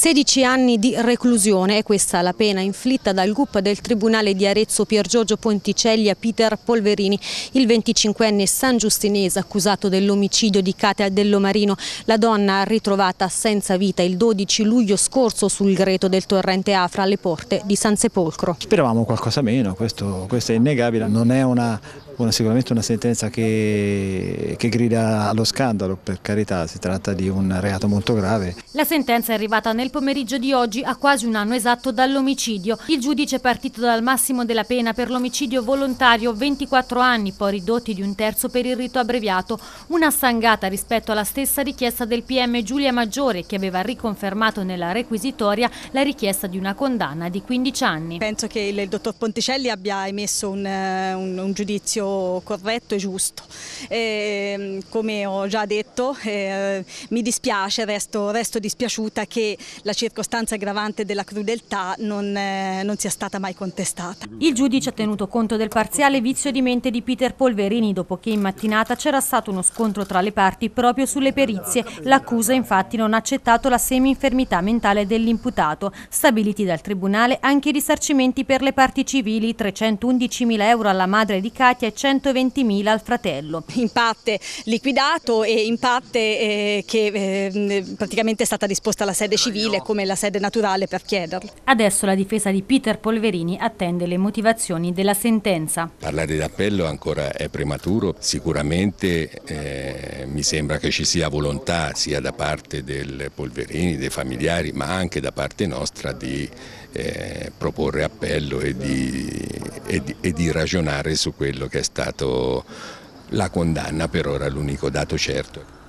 16 anni di reclusione è questa la pena inflitta dal GUP del Tribunale di Arezzo Pier Giorgio Ponticelli a Peter Polverini, il 25enne San Giustinese accusato dell'omicidio di Katia Dellomarino, la donna ritrovata senza vita il 12 luglio scorso sul greto del torrente Afra alle porte di San Sepolcro. Speravamo qualcosa meno, questo, questo è innegabile, non è una una, sicuramente una sentenza che, che, grida allo scandalo, per carità, si tratta di un reato molto grave. La sentenza è arrivata nel nel pomeriggio di oggi, a quasi un anno esatto dall'omicidio. Il giudice è partito dal massimo della pena per l'omicidio volontario, 24 anni, poi ridotti di un terzo per il rito abbreviato, una stangata rispetto alla stessa richiesta del PM Giulia Maggiore, che aveva riconfermato nella requisitoria la richiesta di una condanna di 15 anni. Penso che il dottor Ponticelli abbia emesso un, eh, un, un giudizio corretto e giusto. E, ehm, come ho già detto, eh, mi dispiace, resto, resto dispiaciuta che la circostanza aggravante della crudeltà non, eh, non sia stata mai contestata. Il giudice ha tenuto conto del parziale vizio di mente di Peter Polverini dopo che in mattinata c'era stato uno scontro tra le parti proprio sulle perizie. L'accusa infatti non ha accettato la semi-infermità mentale dell'imputato, stabiliti dal Tribunale anche i risarcimenti per le parti civili, 311.000 euro alla madre di Katia e 120.000 al fratello. In parte liquidato e in parte eh, che eh, praticamente è stata disposta la sede civile Brasile come la sede naturale per chiederlo. Adesso la difesa di Peter Polverini attende le motivazioni della sentenza. Parlare d'appello ancora è prematuro, sicuramente eh, mi sembra che ci sia volontà sia da parte del Polverini, dei familiari, ma anche da parte nostra di eh, proporre appello e di, e, di, e di ragionare su quello che è stato la condanna per ora l'unico dato certo.